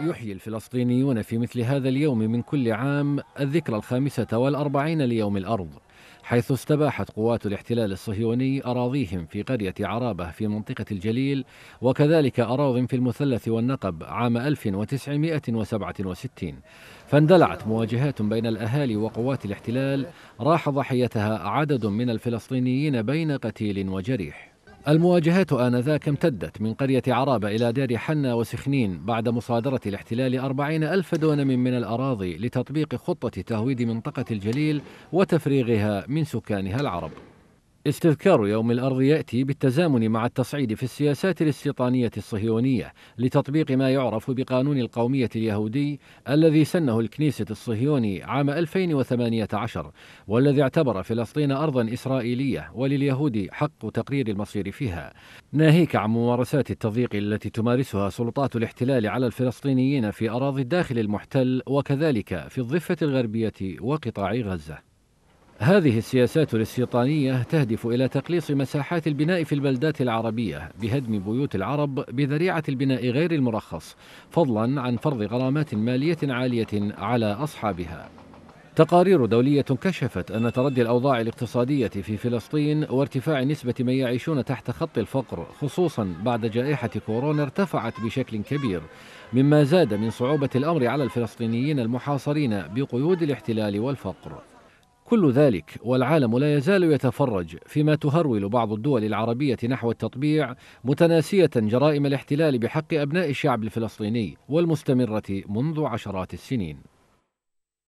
يحيي الفلسطينيون في مثل هذا اليوم من كل عام الذكرى الخامسة والأربعين ليوم الأرض حيث استباحت قوات الاحتلال الصهيوني أراضيهم في قرية عرابة في منطقة الجليل وكذلك أراض في المثلث والنقب عام 1967 فاندلعت مواجهات بين الأهالي وقوات الاحتلال راح ضحيتها عدد من الفلسطينيين بين قتيل وجريح المواجهات آنذاك امتدت من قرية عرابة إلى دير حنا وسخنين بعد مصادرة الاحتلال أربعين ألف دونم من الأراضي لتطبيق خطة تهويد منطقة الجليل وتفريغها من سكانها العرب استذكار يوم الأرض يأتي بالتزامن مع التصعيد في السياسات الاستيطانية الصهيونية لتطبيق ما يعرف بقانون القومية اليهودي الذي سنه الكنيسة الصهيوني عام 2018 والذي اعتبر فلسطين أرضا إسرائيلية ولليهود حق تقرير المصير فيها ناهيك عن ممارسات التضييق التي تمارسها سلطات الاحتلال على الفلسطينيين في أراضي الداخل المحتل وكذلك في الضفة الغربية وقطاع غزة هذه السياسات الاستيطانية تهدف إلى تقليص مساحات البناء في البلدات العربية بهدم بيوت العرب بذريعة البناء غير المرخص فضلا عن فرض غرامات مالية عالية على أصحابها تقارير دولية كشفت أن تردي الأوضاع الاقتصادية في فلسطين وارتفاع نسبة من يعيشون تحت خط الفقر خصوصا بعد جائحة كورونا ارتفعت بشكل كبير مما زاد من صعوبة الأمر على الفلسطينيين المحاصرين بقيود الاحتلال والفقر كل ذلك والعالم لا يزال يتفرج فيما تهرول بعض الدول العربية نحو التطبيع متناسية جرائم الاحتلال بحق أبناء الشعب الفلسطيني والمستمرة منذ عشرات السنين